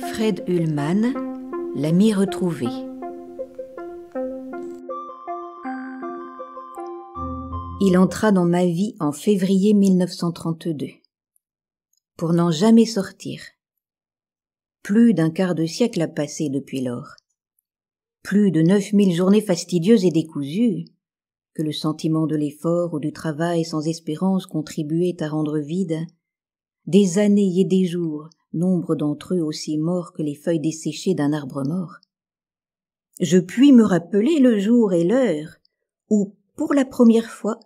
Fred Ullman, l'ami retrouvé. Il entra dans ma vie en février 1932 pour n'en jamais sortir. Plus d'un quart de siècle a passé depuis lors. Plus de neuf mille journées fastidieuses et décousues que le sentiment de l'effort ou du travail sans espérance contribuait à rendre vide, des années et des jours nombre d'entre eux aussi morts que les feuilles desséchées d'un arbre mort. Je puis me rappeler le jour et l'heure où, pour la première fois,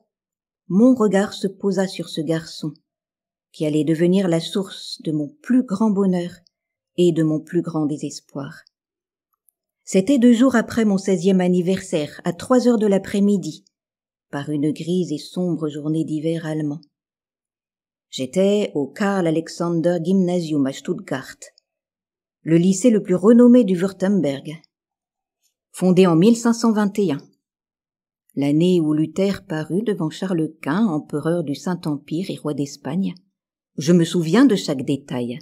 mon regard se posa sur ce garçon, qui allait devenir la source de mon plus grand bonheur et de mon plus grand désespoir. C'était deux jours après mon seizième anniversaire, à trois heures de l'après-midi, par une grise et sombre journée d'hiver allemand. J'étais au Karl Alexander Gymnasium à Stuttgart, le lycée le plus renommé du Württemberg, fondé en 1521, l'année où Luther parut devant Charles Quint, empereur du Saint-Empire et roi d'Espagne. Je me souviens de chaque détail.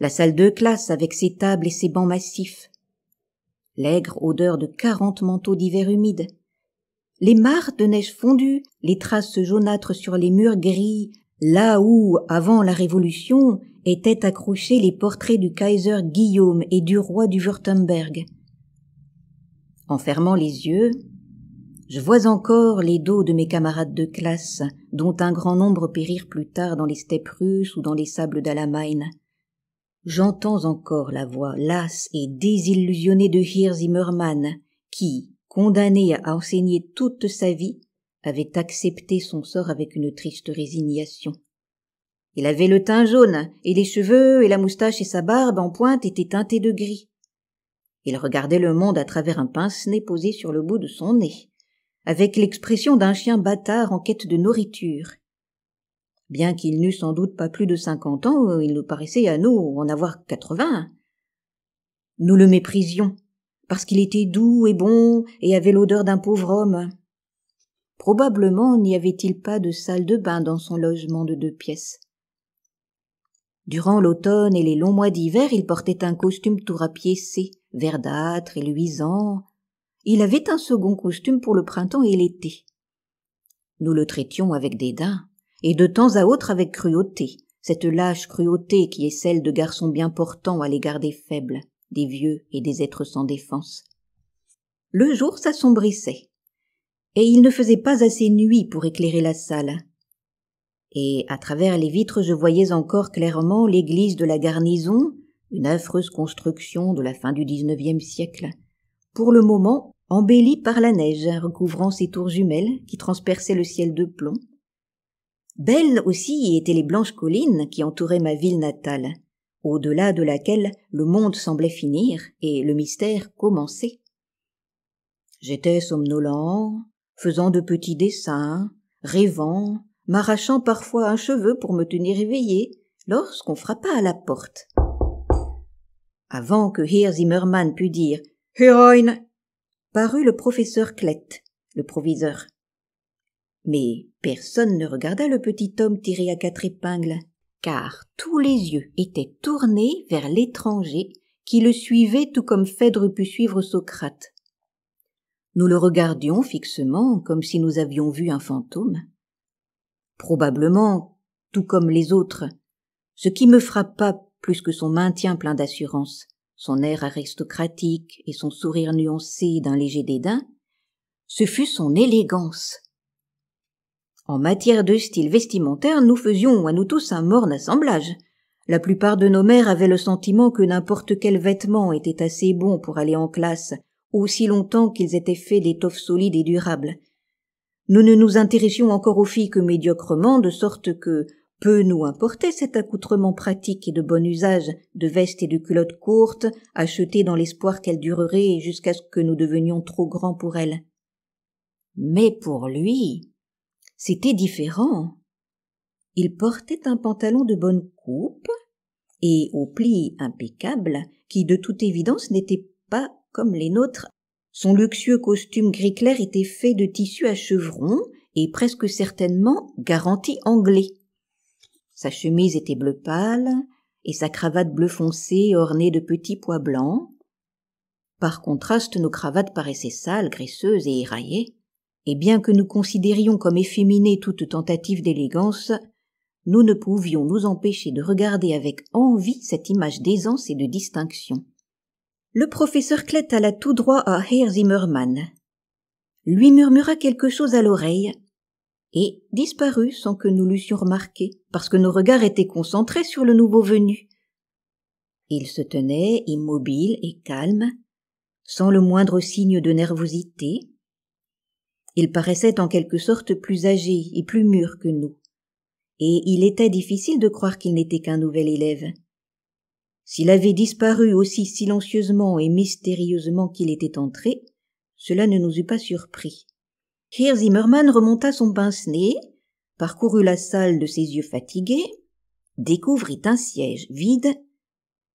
La salle de classe avec ses tables et ses bancs massifs, l'aigre odeur de quarante manteaux d'hiver humides, les mares de neige fondue, les traces jaunâtres sur les murs gris Là où, avant la Révolution, étaient accrochés les portraits du Kaiser Guillaume et du roi du Württemberg. En fermant les yeux, je vois encore les dos de mes camarades de classe, dont un grand nombre périrent plus tard dans les steppes russes ou dans les sables d'Allemagne. J'entends encore la voix lasse et désillusionnée de Hir Zimmermann, qui, condamné à enseigner toute sa vie, avait accepté son sort avec une triste résignation. Il avait le teint jaune, et les cheveux et la moustache et sa barbe en pointe étaient teintés de gris. Il regardait le monde à travers un pince-nez posé sur le bout de son nez, avec l'expression d'un chien bâtard en quête de nourriture. Bien qu'il n'eût sans doute pas plus de cinquante ans, il nous paraissait à nous en avoir quatre-vingts. Nous le méprisions, parce qu'il était doux et bon et avait l'odeur d'un pauvre homme. Probablement n'y avait-il pas de salle de bain dans son logement de deux pièces. Durant l'automne et les longs mois d'hiver, il portait un costume tout rapiécé, verdâtre et luisant. Il avait un second costume pour le printemps et l'été. Nous le traitions avec dédain, et de temps à autre avec cruauté, cette lâche cruauté qui est celle de garçons bien portants à l'égard des faibles, des vieux et des êtres sans défense. Le jour s'assombrissait et il ne faisait pas assez nuit pour éclairer la salle. Et à travers les vitres je voyais encore clairement l'église de la garnison, une affreuse construction de la fin du XIXe siècle, pour le moment embellie par la neige, recouvrant ses tours jumelles qui transperçaient le ciel de plomb. Belles aussi étaient les blanches collines qui entouraient ma ville natale, au-delà de laquelle le monde semblait finir et le mystère commencer. J'étais somnolent, faisant de petits dessins, rêvant, m'arrachant parfois un cheveu pour me tenir éveillé, lorsqu'on frappa à la porte. Avant que Herr Zimmermann pût dire Héroïne parut le professeur Klett, le proviseur. Mais personne ne regarda le petit homme tiré à quatre épingles, car tous les yeux étaient tournés vers l'étranger qui le suivait tout comme Phèdre put suivre Socrate. Nous le regardions fixement comme si nous avions vu un fantôme. Probablement, tout comme les autres, ce qui me frappa plus que son maintien plein d'assurance, son air aristocratique et son sourire nuancé d'un léger dédain, ce fut son élégance. En matière de style vestimentaire, nous faisions à nous tous un morne assemblage. La plupart de nos mères avaient le sentiment que n'importe quel vêtement était assez bon pour aller en classe, aussi longtemps qu'ils étaient faits d'étoffes solides et durables. Nous ne nous intéressions encore aux filles que médiocrement, de sorte que peu nous importait cet accoutrement pratique et de bon usage de vestes et de culottes courtes, achetées dans l'espoir qu'elles dureraient jusqu'à ce que nous devenions trop grands pour elles. Mais pour lui, c'était différent. Il portait un pantalon de bonne coupe et au plis impeccable, qui de toute évidence n'était pas comme les nôtres, son luxueux costume gris clair était fait de tissu à chevrons et presque certainement garanti anglais. Sa chemise était bleu pâle et sa cravate bleu foncé ornée de petits pois blancs. Par contraste, nos cravates paraissaient sales, graisseuses et éraillées, et bien que nous considérions comme efféminées toute tentative d'élégance, nous ne pouvions nous empêcher de regarder avec envie cette image d'aisance et de distinction le professeur Klett alla tout droit à Herr Zimmermann, lui murmura quelque chose à l'oreille et disparut sans que nous l'eussions remarqué, parce que nos regards étaient concentrés sur le nouveau venu. Il se tenait immobile et calme, sans le moindre signe de nervosité. Il paraissait en quelque sorte plus âgé et plus mûr que nous, et il était difficile de croire qu'il n'était qu'un nouvel élève. S'il avait disparu aussi silencieusement et mystérieusement qu'il était entré, cela ne nous eût pas surpris. Kirzimmerman remonta son pince-nez, parcourut la salle de ses yeux fatigués, découvrit un siège vide,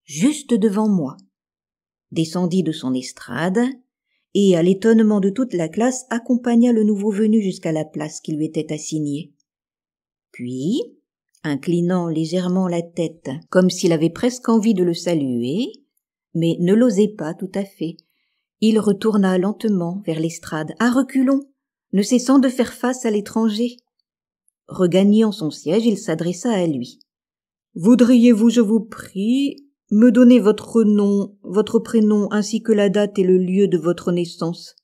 juste devant moi, descendit de son estrade, et, à l'étonnement de toute la classe, accompagna le nouveau venu jusqu'à la place qui lui était assignée. Puis, inclinant légèrement la tête, comme s'il avait presque envie de le saluer, mais ne l'osait pas tout à fait. Il retourna lentement vers l'estrade, à reculons, ne cessant de faire face à l'étranger. Regagnant son siège, il s'adressa à lui. Voudriez-vous, je vous prie, me donner votre nom, votre prénom, ainsi que la date et le lieu de votre naissance?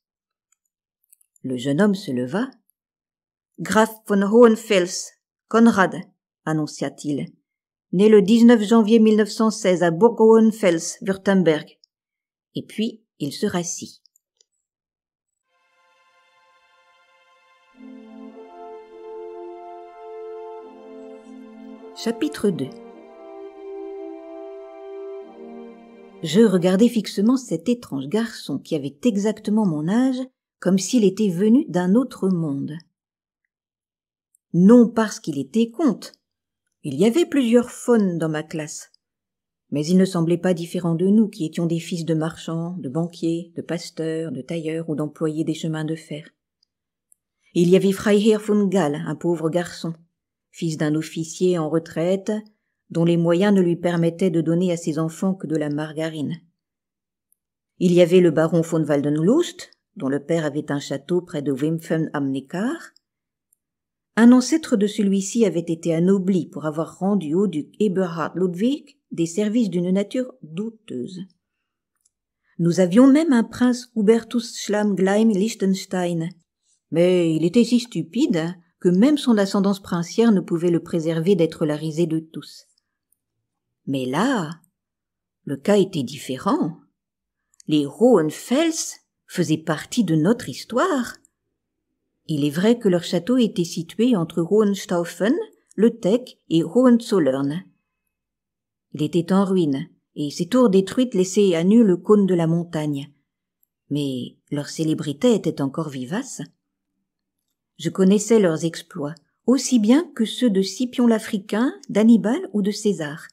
Le jeune homme se leva. Graf von Hohenfels, Conrad, annoncia t il Né le 19 janvier 1916 à Burgauenfels, Württemberg. Et puis, il se rassit. Chapitre 2 Je regardais fixement cet étrange garçon qui avait exactement mon âge, comme s'il était venu d'un autre monde. Non parce qu'il était comte, il y avait plusieurs faunes dans ma classe, mais ils ne semblaient pas différents de nous qui étions des fils de marchands, de banquiers, de pasteurs, de tailleurs ou d'employés des chemins de fer. Il y avait Freiherr von Gall, un pauvre garçon, fils d'un officier en retraite, dont les moyens ne lui permettaient de donner à ses enfants que de la margarine. Il y avait le baron von Waldenlust, dont le père avait un château près de Wimpfen am Neckar, un ancêtre de celui-ci avait été anobli pour avoir rendu au duc Eberhard Ludwig des services d'une nature douteuse. Nous avions même un prince Hubertus gleim Liechtenstein. Mais il était si stupide que même son ascendance princière ne pouvait le préserver d'être la risée de tous. Mais là, le cas était différent. Les Rohenfels faisaient partie de notre histoire il est vrai que leur château était situé entre Hohenstaufen, le Teck et Hohenzollern. Il était en ruine, et ses tours détruites laissaient à nu le cône de la montagne. Mais leur célébrité était encore vivace. Je connaissais leurs exploits, aussi bien que ceux de Scipion l'Africain, d'Annibal ou de César.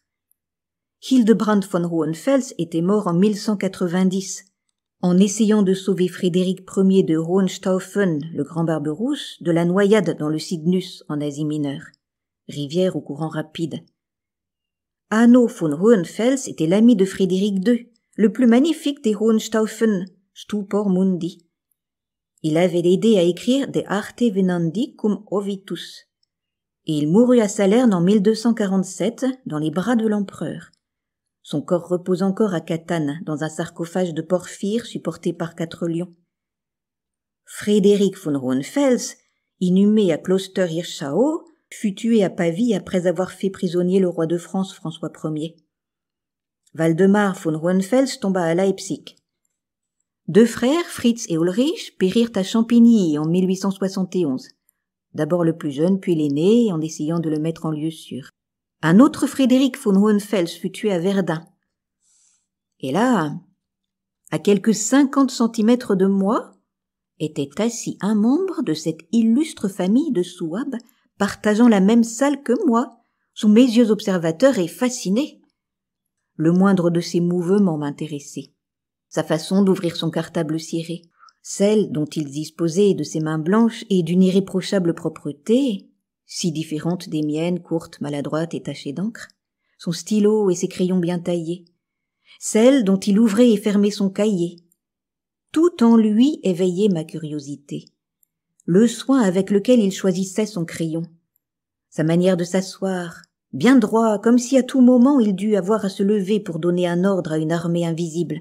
Hildebrand von Hohenfels était mort en 1190 en essayant de sauver Frédéric Ier de Hohenstaufen, le grand Barberousse, de la noyade dans le Cygnus en Asie mineure, rivière au courant rapide. Anno von Hohenfels était l'ami de Frédéric II, le plus magnifique des Hohenstaufen, Stupor Mundi. Il avait aidé à écrire des Arte Venandi cum Ovitus, et il mourut à Salerne en 1247 dans les bras de l'empereur. Son corps repose encore à Catane, dans un sarcophage de porphyre supporté par quatre lions. Frédéric von Hohenfels, inhumé à Kloster-Hirschau, fut tué à Pavie après avoir fait prisonnier le roi de France François Ier. Valdemar von Hohenfels tomba à Leipzig. Deux frères, Fritz et Ulrich, périrent à Champigny en 1871. D'abord le plus jeune, puis l'aîné, en essayant de le mettre en lieu sûr. Un autre Frédéric von Hohenfels fut tué à Verdun. Et là, à quelques cinquante centimètres de moi, était assis un membre de cette illustre famille de Souabe, partageant la même salle que moi, sous mes yeux observateurs et fascinés. Le moindre de ses mouvements m'intéressait. Sa façon d'ouvrir son cartable ciré, celle dont il disposait de ses mains blanches et d'une irréprochable propreté, si différente des miennes, courtes, maladroites et tachées d'encre, son stylo et ses crayons bien taillés, celle dont il ouvrait et fermait son cahier. Tout en lui éveillait ma curiosité. Le soin avec lequel il choisissait son crayon, sa manière de s'asseoir, bien droit, comme si à tout moment il dût avoir à se lever pour donner un ordre à une armée invisible,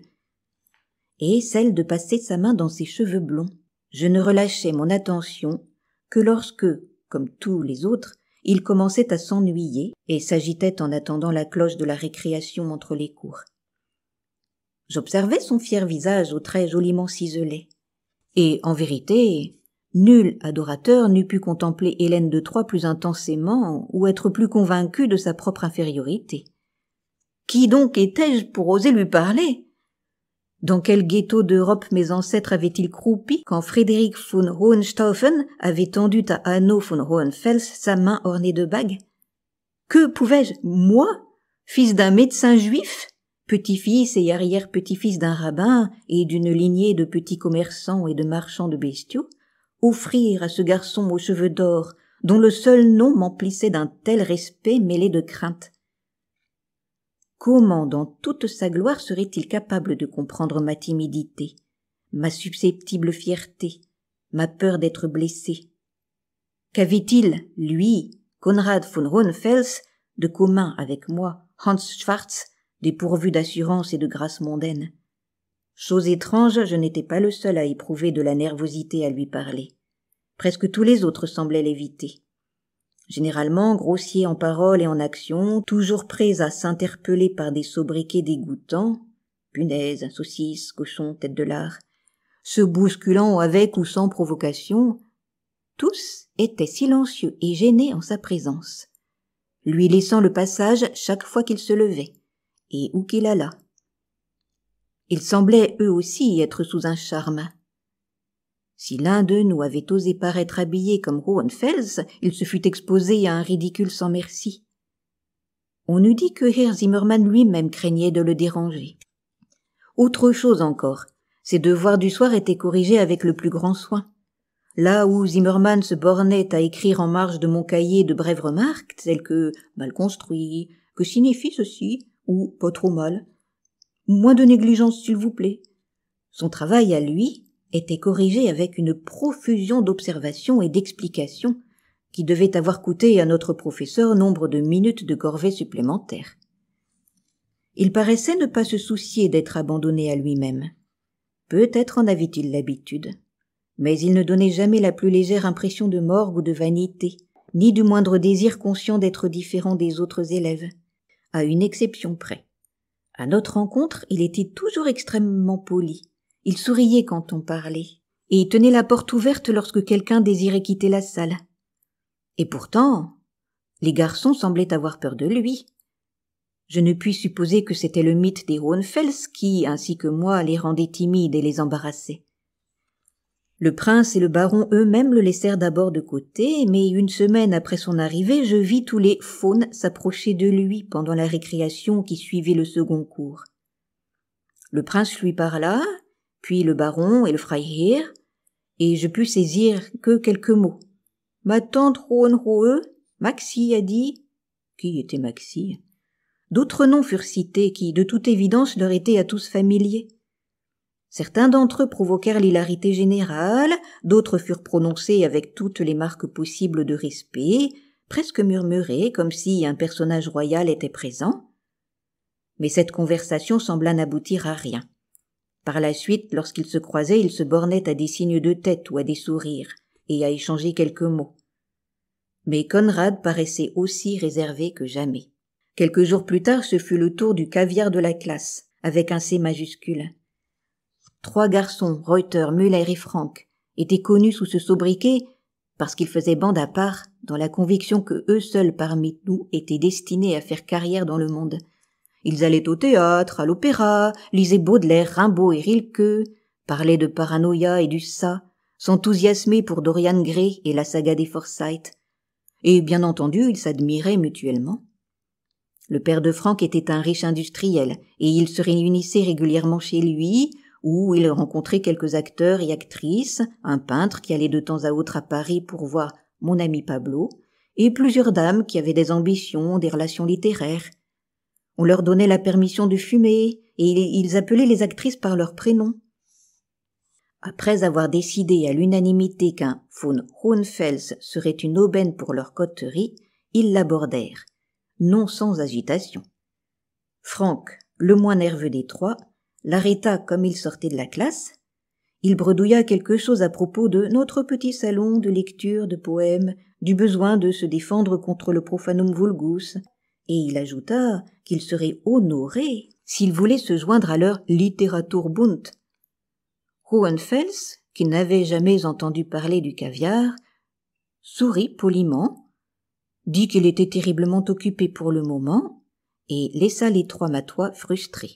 et celle de passer sa main dans ses cheveux blonds. Je ne relâchais mon attention que lorsque, comme tous les autres, il commençait à s'ennuyer et s'agitait en attendant la cloche de la récréation entre les cours. J'observais son fier visage aux traits joliment ciselés. Et, en vérité, nul adorateur n'eût pu contempler Hélène de Troyes plus intensément ou être plus convaincu de sa propre infériorité. Qui donc étais-je pour oser lui parler dans quel ghetto d'Europe mes ancêtres avaient-ils croupi quand Frédéric von Hohenstaufen avait tendu à Hanno von Hohenfels sa main ornée de bagues? Que pouvais-je, moi, fils d'un médecin juif, petit-fils et arrière-petit-fils d'un rabbin et d'une lignée de petits commerçants et de marchands de bestiaux, offrir à ce garçon aux cheveux d'or, dont le seul nom m'emplissait d'un tel respect mêlé de crainte. Comment dans toute sa gloire serait-il capable de comprendre ma timidité, ma susceptible fierté, ma peur d'être blessé Qu'avait-il, lui, Konrad von Hohenfels, de commun avec moi, Hans Schwartz, dépourvu d'assurance et de grâce mondaine Chose étrange, je n'étais pas le seul à éprouver de la nervosité à lui parler. Presque tous les autres semblaient l'éviter généralement grossier en paroles et en actions, toujours prêts à s'interpeller par des sobriquets dégoûtants, punaises, saucisses, cochons, tête de lard, se bousculant avec ou sans provocation, tous étaient silencieux et gênés en sa présence, lui laissant le passage chaque fois qu'il se levait, et où qu'il allât. Ils semblaient eux aussi être sous un charme, si l'un d'eux nous avait osé paraître habillé comme Hohenfels, il se fût exposé à un ridicule sans merci. On eût dit que Herr Zimmermann lui-même craignait de le déranger. Autre chose encore, ses devoirs du soir étaient corrigés avec le plus grand soin. Là où Zimmermann se bornait à écrire en marge de mon cahier de brèves remarques telles que mal construit, que signifie ceci, ou pas trop mal, moins de négligence s'il vous plaît. Son travail à lui était corrigé avec une profusion d'observations et d'explications qui devaient avoir coûté à notre professeur nombre de minutes de corvée supplémentaires. Il paraissait ne pas se soucier d'être abandonné à lui-même. Peut-être en avait-il l'habitude, mais il ne donnait jamais la plus légère impression de morgue ou de vanité, ni du moindre désir conscient d'être différent des autres élèves, à une exception près. À notre rencontre, il était toujours extrêmement poli, il souriait quand on parlait, et tenait la porte ouverte lorsque quelqu'un désirait quitter la salle. Et pourtant, les garçons semblaient avoir peur de lui. Je ne puis supposer que c'était le mythe des Hohenfels qui, ainsi que moi, les rendait timides et les embarrassait. Le prince et le baron eux-mêmes le laissèrent d'abord de côté, mais une semaine après son arrivée, je vis tous les faunes s'approcher de lui pendant la récréation qui suivait le second cours. Le prince lui parla, puis le baron et le Freiherr, et je pus saisir que quelques mots. Ma tante Hohenrohe, Maxi a dit, qui était Maxi? D'autres noms furent cités qui, de toute évidence, leur étaient à tous familiers. Certains d'entre eux provoquèrent l'hilarité générale, d'autres furent prononcés avec toutes les marques possibles de respect, presque murmurés comme si un personnage royal était présent. Mais cette conversation sembla n'aboutir à rien. Par la suite, lorsqu'ils se croisaient, ils se bornaient à des signes de tête ou à des sourires, et à échanger quelques mots. Mais Conrad paraissait aussi réservé que jamais. Quelques jours plus tard, ce fut le tour du caviar de la classe, avec un C majuscule. Trois garçons, Reuter, Müller et Franck, étaient connus sous ce sobriquet parce qu'ils faisaient bande à part dans la conviction que eux seuls parmi nous étaient destinés à faire carrière dans le monde ils allaient au théâtre, à l'opéra, lisaient Baudelaire, Rimbaud et Rilke, parlaient de paranoïa et du ça, s'enthousiasmaient pour Dorian Gray et la saga des Forsyth. Et bien entendu, ils s'admiraient mutuellement. Le père de Franck était un riche industriel, et il se réunissait régulièrement chez lui, où il rencontrait quelques acteurs et actrices, un peintre qui allait de temps à autre à Paris pour voir mon ami Pablo, et plusieurs dames qui avaient des ambitions, des relations littéraires, on leur donnait la permission de fumer, et ils appelaient les actrices par leur prénom. Après avoir décidé à l'unanimité qu'un von Hohenfels serait une aubaine pour leur coterie, ils l'abordèrent, non sans agitation. Franck, le moins nerveux des trois, l'arrêta comme il sortait de la classe. Il bredouilla quelque chose à propos de notre petit salon de lecture de poèmes, du besoin de se défendre contre le profanum vulgus, et il ajouta qu'il serait honoré s'il voulait se joindre à leur Literaturbund. Hohenfels, qui n'avait jamais entendu parler du caviar, sourit poliment, dit qu'il était terriblement occupé pour le moment, et laissa les trois matois frustrés.